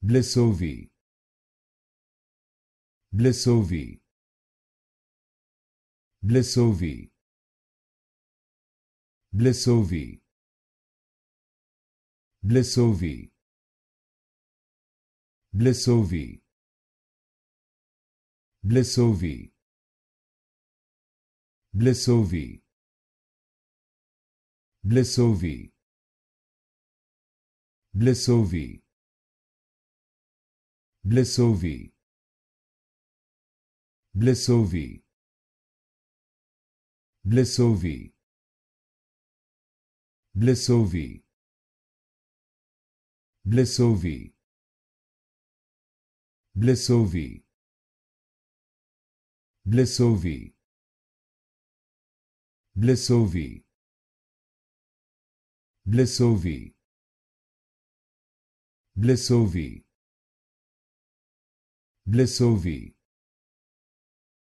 Blisovi Blisovi Blisovi Blisovi Blisovi Blisovi Blisovi Blisovi Blisovi Blisovi Blisovi Blisovi Blisovi Blisovi Blisovi Blisovi Blisovi Blisovi Blisovi Blisovi Blessovi.